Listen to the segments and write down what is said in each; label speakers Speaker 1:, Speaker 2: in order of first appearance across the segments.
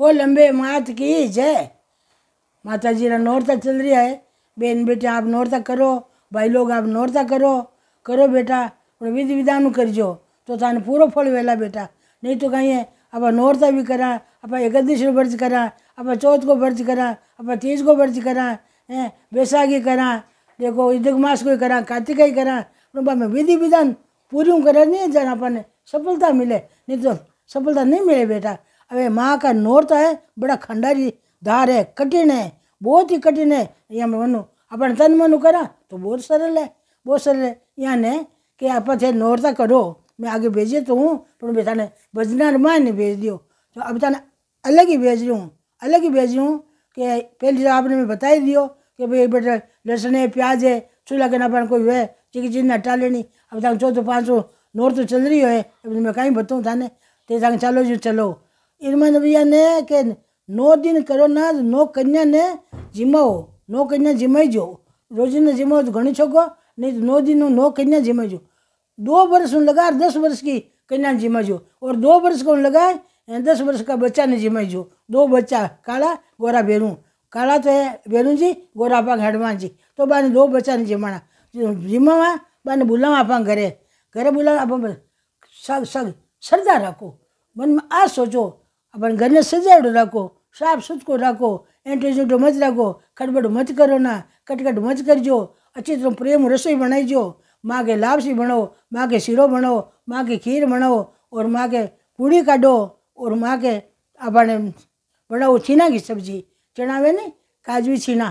Speaker 1: वो लंबे मात की जय माता जी ना नौरता चल रही है बेन बेटे आप नौरता करो भाई लोग आप नौरता करो करो बेटा विधि विधान करजो तो थाने पूरा फल वेला बेटा नहीं तो कहीं है अब नौरता भी करा अब इकतीस वर्ज करा अब चौथ को वर्ज करा अब तीज को वर्ज करा हैं बैसाखी करा देखो ईदक मास को करा कार्तिका ही करा में विधि विधान पूरी करा नहीं जाना अपन सफलता मिले नहीं तो सफलता नहीं मिले बेटा अबे माँ का नोरता है बड़ा खंडारी धार है कठिन है बहुत ही कठिन है यहाँ मनु अपन तन मनु करा तो बहुत सरल है बहुत सरल है यहाँ ने कि आप नोरता करो मैं आगे भेजे तो हूँ पर बेटा ने बजना ने भेज दियो तो अब बेटा अलग ही भेज रही हूँ अलग ही भेज रही हूँ कि पहली तो आपने बता ही दियो कि भाई बेटा लहसुन है प्याज है चूल्हा के नापन कोई है चिकी चीज हटा लेनी अब तक चौथो पाँच सौ नोट तो चल रही है अब मैं कहीं बताऊँ थाने तो तक चलो जी चलो इरमान भैया ने कि नौ दिन करो ना नौ कन्या ने जिमाओ नौ कन्या जिमाई जो रोजी ने जिमाओ तो घनी छोको नहीं तो नौ दिन नौ कन्या जिमाई जाओ दो वर्ष उन लगा दस वर्ष की कन्या ने जिमा जो और दो वर्ष का उन लगा अं, दस वर्ष का बच्चा ने जिमा जो दो बच्चा काला गोरा बेरू काला तो है बेरू जी गोरा अपना हनुमान जी तो बाने दो बच्चा ने जिमाना जिमावा बाने बुलावा आप घरे घरे बुलावा आप सग सग श्रद्धा राखो मन में आ सोचो अपन घर ने सजाड़ो रखो साफ सुथको एंटी जूटो मत रखो खटबट मत करो ना कटकट मत करजो अच्छी तरह प्रेम रसोई बनाइजो माँ के लापसी बनो माँ के सिरो बनो माँ की खीर बनो और माँ के पूड़ी काटो और माँ के अपने बनाओ वो छीना की सब्जी चढ़ावे में नहीं काजू छीना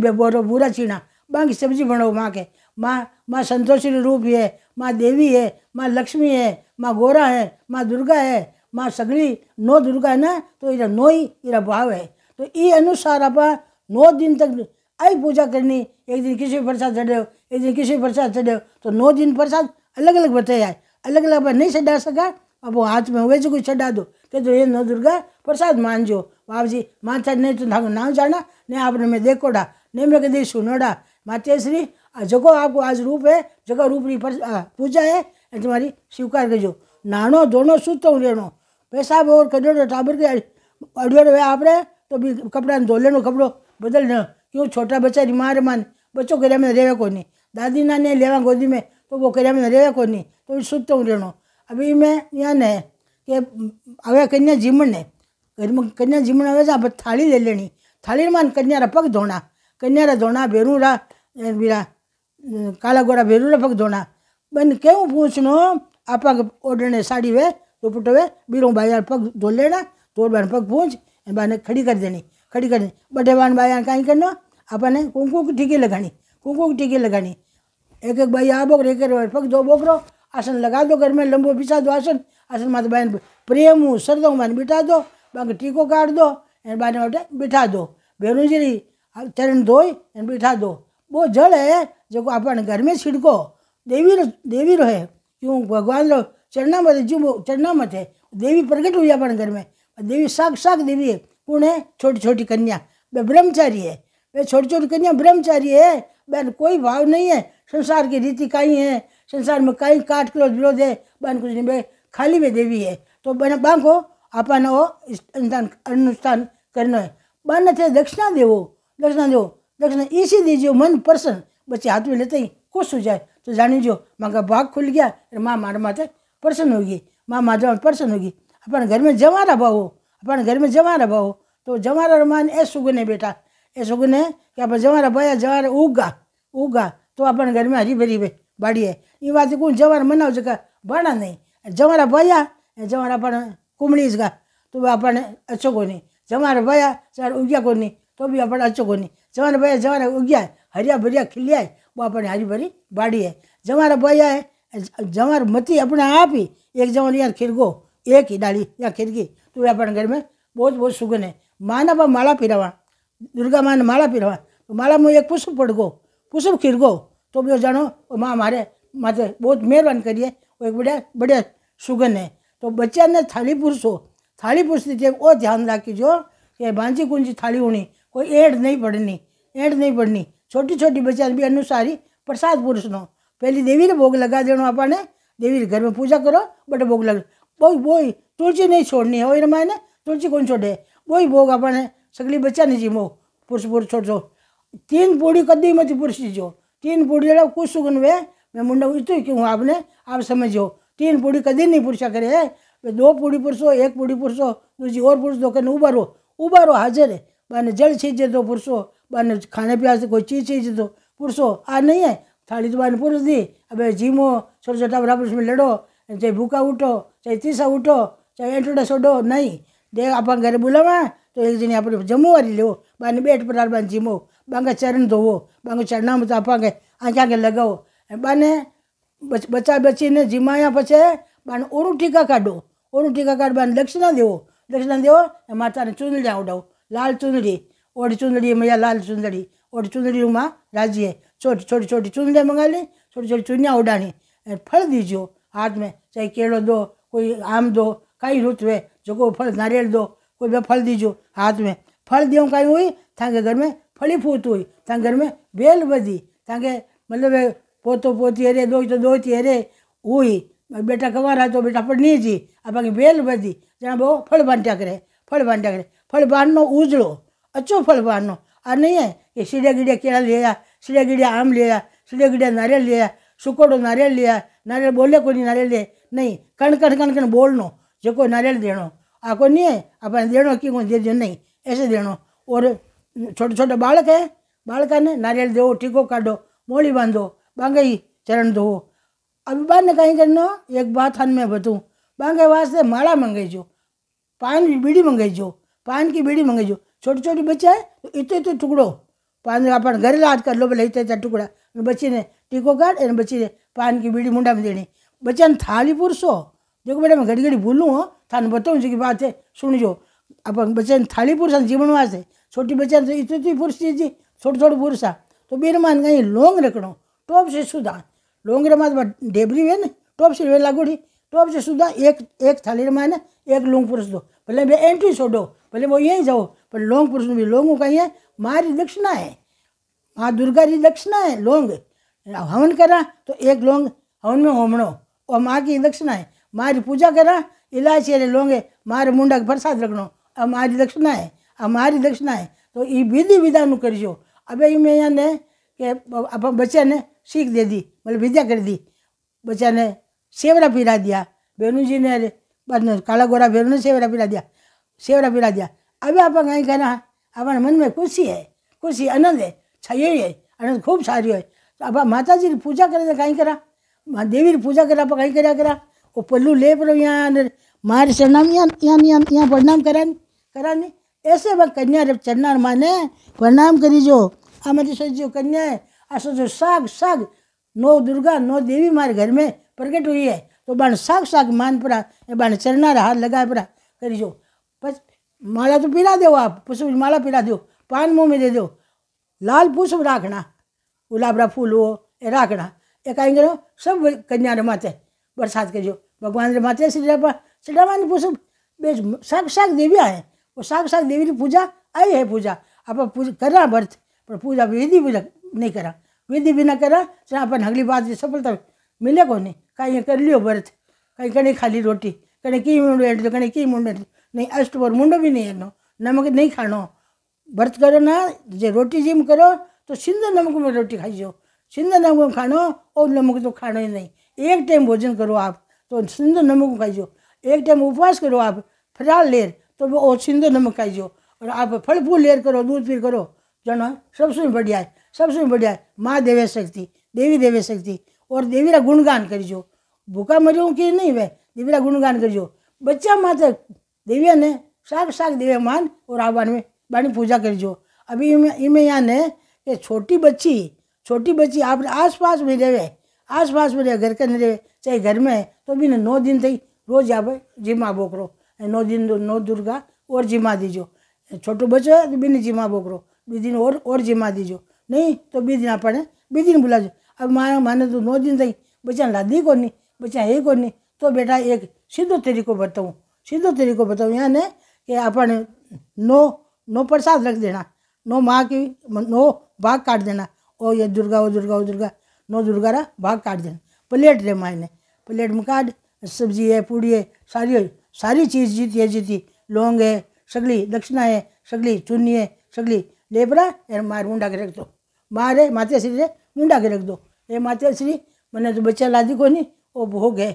Speaker 1: बे बोरो बूरा छीना माँ की सब्जी बनो माँ के माँ माँ संतोषी रूप है माँ देवी है माँ लक्ष्मी है माँ गोरा है माँ दुर्गा है माँ सगली नौ दुर्गा है ना तो इरा नौ ही इरा भाव है तो ये अनुसार आप नौ दिन तक आई पूजा करनी एक दिन किसी प्रसाद चढ़े दिन किसी प्रसाद चढ़े तो नौ दिन प्रसाद अलग अलग बताया है अलग अलग नहीं चढ़ा सका अब वो हाथ में हुए जो कुछ चढ़ा दो कह तो ये नौ दुर्गा प्रसाद मान जो बाप जी माता नहीं तो ना जाना नहीं आपने मैं देखोड़ा नहीं मैं कभी सुनोड़ा माते श्री जगो आपको आज रूप है जगह रूप री पूजा है तुम्हारी स्वीकार करजो નાણો ધોણો સૂતો રહેણો પેશાબ ઓર કડોડો ટાબર आप અડોડો આપણે તો બી કપડાને ધોલેનો કપડો બદલ ન ક્યું છોટા બચ્ચા રી મારે માન બચ્ચો કર્યા મેં રહેવા કોઈ नहीं दादी नानी लेवा गोदी में तो वो कह मैंने रेवे को नहीं तो शुद्ध हूँ रहना अभी मैं यहाँ ने कि हवे कन्या जीमण ने घर में कन्या जीमण आवे जा थाली ले लेनी थाली में कन्या रा पग धोना कन्या रा धोना भेरू रा बीरा काला गोरा भेरू रा पग धोना बन क्यों पूछनो आप ओढ़ने साड़ी वे दुपट्टे वे बीरू भाई पग धो लेना धो बहन पग पूछ बाने खड़ी कर देनी खड़ी कर देनी बटे बहन भाई कहीं करना अपन कुंकू की ठीके लगानी कुंकुम टीके लगानी एक एक भाई आ बोकर एक एक पग दो बोकरो आसन लगा दो घर में लंबो पिसा दो आसन आसन मत बहन प्रेम हूँ सरदो मैंने बिठा दो बाकी टीको काट दो एन बाने वटे बिठा दो भेरू जी चरण धोई एन बिठा दो वो जल है जो अपन घर में छिड़को देवी रो देवी रो है क्यों भगवान रो चरणा मत जो चरणा मत है देवी प्रकट हुई अपने घर में देवी साग देवी है कौन है छोटी छोटी कन्या वे ब्रह्मचारी है वे छोटी छोटी कन्या ब्रह्मचारी है बहन कोई भाव नहीं है संसार की रीति काई है संसार में काई काट किलो विरोध है बहन कुछ नहीं खाली में देवी है तो बहन बांको वो अनुष्ठान अनुष्ठान करना है बहन थे दक्षिणा देवो दक्षिणा देवो दक्षिणा इसी दीजिए मन प्रसन्न बच्चे हाथ में लेते ही खुश हो जाए तो जान जो माँ का भाग खुल गया माँ मारे माथे प्रसन्न होगी माँ माधव प्रसन्न होगी अपन घर में रहा भाव अपन घर में रहा भाव तो रहा मान ए सुगन है बेटा ए सुगन है कि आप रहा भाया जमारा उगा उगा तो अपन घर में हरी भरी बाड़ी है ये बात कौन जवार मना जगह बड़ा नहीं जवारा बया जवारा अपन कुमड़ी जगह तो वह अपन अच्छो को नहीं जवार बया चार उग्या को नहीं तो भी अपन अच्छो को नहीं जवार बया जवार उग्या है हरिया भरिया खिलिया है वो अपने हरी भरी बाड़ी है जवारा बया है जवार मती अपने आप ही एक जवान यार खिरगो एक ही डाली या खिरगी तो वह अपने घर में बहुत बहुत सुगन है माना बा माला पिरावा दुर्गा माँ ने माला पिरावा तो माला में एक पुष्प पड़ गो કુસુમ ખીરગો તો બધો જાણો માં મારે માથે બહુ મહેરબાન કરીએ એક બડે બડે સુગંધને તો બચ્ચાને થાળી પૂરશો થાળી પૂરતી જેમ वो ध्यान રાખીજો કે ભાંજી कुंजी थाली होनी कोई એડ નહીં पड़नी એડ नहीं पड़नी छोटी छोटी बच्चा भी अनुसारी प्रसाद पुरुष नो पहली देवी ने भोग लगा देना अपने देवी घर में पूजा करो बट भोग लग बोई बोई तुलसी नहीं छोड़नी है वही रमाय तुलसी कौन छोड़े बोई भोग आपने सगली बच्चा नहीं जीमो पुरुष पुरुष छोड़ दो तीन पूड़ी कदी मत जो तीन पूड़ी जड़ा कुछ सुगन वे मैं मुंडा इतु क्यों आपने आप समझो तीन पूड़ी कदी नहीं पुरसा करे है दो पूड़ी पुरसो एक पूड़ी पुरसो दूसरी और पुरुष दो कहीं उबारो उबारो हाजिर है बाने जल छीजे दो पुरसो बाने खाने प्यास से कोई चीज छीजे दो पुरसो आ नहीं है थाली तो बाने पुरुष दी अब जीमो छोटे छोटा बड़ा पुरुष में लड़ो चाहे भूखा उठो चाहे तीसा उठो चाहे एंटोडा सोडो नहीं दे आप घर बुलावा तो एक जनी आप जमो वाली लो बाने बेट पर जीमो बांगे चरण धोवो बांगे चरणा में तापांगे आगे आगे लगाओ ऐं बाने बच बचा ने जिमाया पचे बाने ओर टीका काढो ओर टीका काढ बाने दक्षिणा देवो दक्षिणा देवो ऐं माताने चुंदड़िया उडाओ लाल चुंदड़ी ओड़ी चुंदड़ी मैया लाल चुंदड़ी ओड़ी चुंदड़ी माँ राजी है छोटी छोटी छोटी चुंदड़ियाँ मंगा ली छोटी छोटी चुनिया उड़ानी फल दीजिए हाथ में चाहे केड़ो दो कोई आम दो कई रुत में जो को फल नारियल दो कोई भी फल दीजिए हाथ में फल दियो कहीं हुई था घर में फलीभूत हुई तव्हां में बेल बधी तव्हांखे मतलब पोतो पोती अरे दोस्त दोस्त अरे हुई ई बेटा कवारा तो बेटा पढ़नी जी अब बेल बधी वधी ॼण फल बांटिया करे फल बांटिया करे फल बांधनो उजड़ो अचो फल बांधनो आ नहीं है ये सीढ़िया गिड़िया केड़ा ले आया सीढ़िया गिड़िया आम ले आया सीढ़े गिड़िया नारियल ले आया सुकोड़ो नारियल ले आया नारियल बोले को नारियल ले नहीं कण कण कण कण बोलनो जो नारियल देनो आ को नहीं है अपन देनो की को दे नहीं ऐसे देनो और छोटे छोटे बालक है ने नारियल दो टीको काटो मोली बांधो बांगई चरण धोवो अभिमान कहीं करना एक बात हन में बताऊँ बांगे वास्ते माला मंगाई जो पान की बीड़ी मंगाई जो पान की बीड़ी मंगाई जो छोटी छोटी बच्चे है तो इतने इतने टुकड़ो पान अपन घर लाद कर लो बोले इतना इतना टुकड़ा बच्चे ने टीको काट एन बच्चे ने पान की बीड़ी मुंडा में देनी बच्चा ने थाली पुरसो देखो बेटा मैं घड़ी घड़ी भूलूँ हाँ थानू बताऊँ जी की बात है सुन जो अपन बच्चे ने थाली पुरसा जीवन वास्ते छोटी बच्चा तो इतनी पुरुष जी छोटे छोटे पुरुष आ तो बीर मान गई लोंग रखो टॉप से सुधा लोंग रे मात डेबरी हुए ना टॉप से वे लागोड़ी टॉप से सुधा एक एक थाली रे माने एक लोंग पुरुष दो भले भाई एंट्री छोड़ो भले वो यहीं जाओ पर लोंग पुरुष में लोंग कहीं है मारी दक्षिणा है माँ दुर्गा जी दक्षिणा है लोंग हवन करा तो एक लोंग हवन में होमणो और माँ की दक्षिणा है मारी पूजा करा इलायची लोंगे मारे मुंडा के प्रसाद रखनो और मारी दक्षिणा है અમારી દક્ષિણાએ તો એ વિધિ વિધાનું કરજો હવે એ મેં એને કે આપણા બચ્ચાને શીખ દે દી મતલબ વિદ્યા કરી દી બચ્ચાને સેવરા પીરા દયા બહેનુજીને કાળા ગોરા બહેનને સેવરા પીરા દયા સેवरा पिला दिया अभी आप कहीं कहना अपने मन में खुशी है खुशी आनंद है छाइ है आनंद खूब सारी है तो अब माता जी पूजा करे तो कहीं करा माँ देवी पूजा करा आप कहीं करा करा वो पल्लू ले पर यहाँ मार से नाम यहाँ यहाँ यहाँ प्रणाम करा करा नहीं ऐसे में कन्या रब चरणार माने प्रणाम जो आ मेरी सो कन्या है असो जो साग साग नौ दुर्गा नौ देवी मारे घर में प्रकट हुई है तो बाण साग साग मान परा बाण चरणार हाथ लगाए परा जो बस माला तो पिला दो आप पुष्प माला पिला दो पान मुँह में दे दो लाल पुष्प राखना गुलाबरा फूल वो ये राखना एक आएंगे सब कन्या रमाते बरसात के जो भगवान रमाते श्री रामा श्री रामा पुष्प बेच साग साग देवियाँ हैं वो साक्षात देवी की पूजा आई है पूजा आप पूजा करा व्रत पर पूजा विधि पूजा नहीं करा विधि भी ना करा चाहे अपन अगली बात की सफलता मिले को नहीं कहीं कर लियो व्रत कहीं कहीं खाली रोटी कहीं की मुंडो एट कहीं की मुंडो एट नहीं अष्ट पर मुंडो भी नहीं हेनो नमक नहीं खानो व्रत करो ना जो रोटी जिम करो तो सिंध नमक में रोटी खाई जाओ सिंध नमक खानो और नमक तो खानो ही नहीं एक टाइम भोजन करो आप तो सिंध नमक खाई जाओ एक टाइम उपवास करो आप फिलहाल लेर तो वो और सिंधो नमक जो और आप फल फूल लेर करो दूध पीर करो जानो सबसे बढ़िया है सबसे बढ़िया है माँ देवे शक्ति देवी देवे शक्ति और देवीरा गुणगान करजो भूखा मरूँ कि नहीं देवी देवीरा गुणगान करजो बच्चा माता देविया ने साग साग देवे मान और आवान में बाणी पूजा करजो अभी इमें यहाँ ने कि छोटी बच्ची छोटी बच्ची आप आस पास में रहे आस पास में रहे घर के नहीं रहे चाहे घर में है तो भी नौ दिन तक रोज आप जिम्मा बोकरो नौ दिन नौ दुर्गा और जिमा दीजो छोटो बच्चो है तो बिन जिमा बोकरो बी दिन और और जिमा दीजो नहीं तो बी दिन अपने बी दिन बुलाजो अब माँ माने तो नौ दिन तई बच्चा लादी को नहीं बच्चा है को नहीं तो बेटा एक सीधो तरीको बताऊँ सीधो तरीको बताऊँ ने कि अपन नो नो प्रसाद रख देना नो माँ की नो भाग काट देना ओ ये दुर्गा ओ दुर्गा ओ दुर्गा नो दुर्गा रा भाग काट देना प्लेट रे माँ ने प्लेट में काट सब्जी है पूड़ी है सारी सारी चीज़ जीती है जीती लौंग है सगली दक्षिणा है सगली चुन्नी है सगली लेपड़ा ये मार मुंडा के रख दो मार है माता श्री है मुंडा के रख दो ये माता श्री मैंने तो बच्चा लादी को नहीं वो भोग है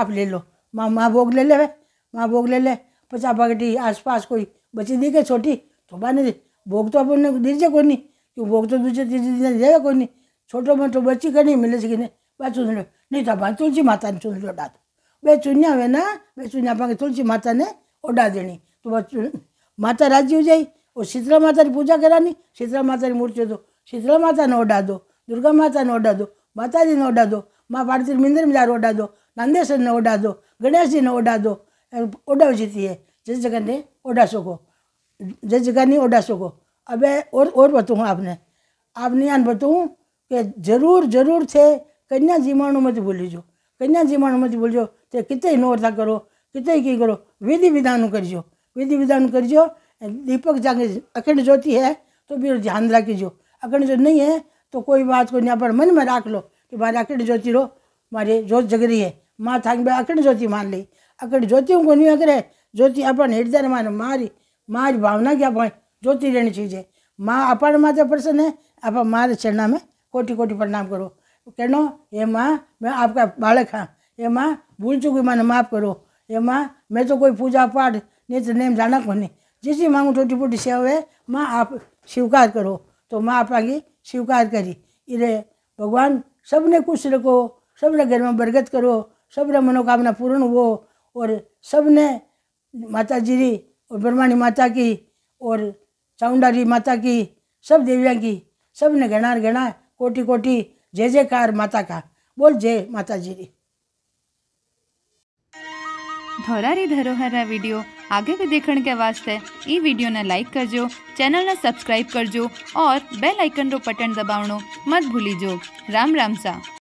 Speaker 1: आप ले लो माँ माँ भोग ले ले माँ भोग ले ले पचास पगटी आस कोई बची दी के छोटी तो बने भोग तो अपने दीजिए कोई नहीं क्यों भोग तो दूसरे तीसरे दिन देगा कोई नहीं छोटो मोटो बच्ची का नहीं मिले सीखने बात सुन लो नहीं तो बात तुलसी माता ने सुन लो डाँट બે ચૂન્યા વેના બે ચૂન્યા પાંખે તુલસી માતાને ઓડા દેણી તો માતા રાજી જાય ઓ શીતળા માતાની પૂજા કરવાની શીતળા માતાની મૂર્તિ દો શીતળા માતાને ઓડા દો દુર્ગા માતાને ઓડા દો માતાજીને ઓડા દો મા પાર્વતી મિંદર મિલાર ઓડા દો નાંદેશ્વરને ઓડા દો ગણેશજીને ઓડા દો ઓડાવી જતી जिस जगह ने ओडा सको जिस जगह नहीं ओडा सको अब और और बताऊँ आपने आपने यहाँ बताऊँ कि जरूर जरूर थे कन्या जीवाणु मत भूल जो कन्या जीवाणु मत भूल जो तो कित નોરતા करो કિતે की करो विधि विधान करजो विधि विधान करजो दीपक जाके अखंड ज्योति है तो भी ध्यान जो अखंड ज्योति नहीं है तो कोई बात को यहाँ पर मन में रख लो कि मारे अखंड ज्योति रो मारे ज्योत जग रही है माँ था भाई अखंड ज्योति मान ली अखंड ज्योति को नहीं अगर ज्योति अपन हृदय मान मारी मारी भावना क्या भाई ज्योति रहनी चीज है माँ अपन माता प्रसन्न है आप मारे चरणा में कोटि कोटि प्रणाम करो कहना ये माँ मैं आपका बालक हाँ એ માં ભૂલ ચૂકી મને માફ કરો એ માં મેં તો કોઈ પૂજા પાઠ નિત जाना को મને જે मांगू માંગુ ટોટી પોટી है माँ आप स्वीकार करो तो माँ आप आगे स्वीकार करी इरे भगवान सबने खुश रखो सबने घर में बरगत करो सबने मनोकामना पूर्ण हो और सबने माता जी और ब्रह्मानी माता की और चामुंडारी माता की सब देवियाँ की सब ने घना घना कोटि कोटि जय जयकार माता का बोल जय माता जी ધોરારી ધરોહરના वीडियो आगे भी देखने के वास्ते ई वीडियो ने लाइक करजो चैनल ने सब्सक्राइब करजो और बेल आइकन रो बटन दबावनो मत भूलीजो राम राम सा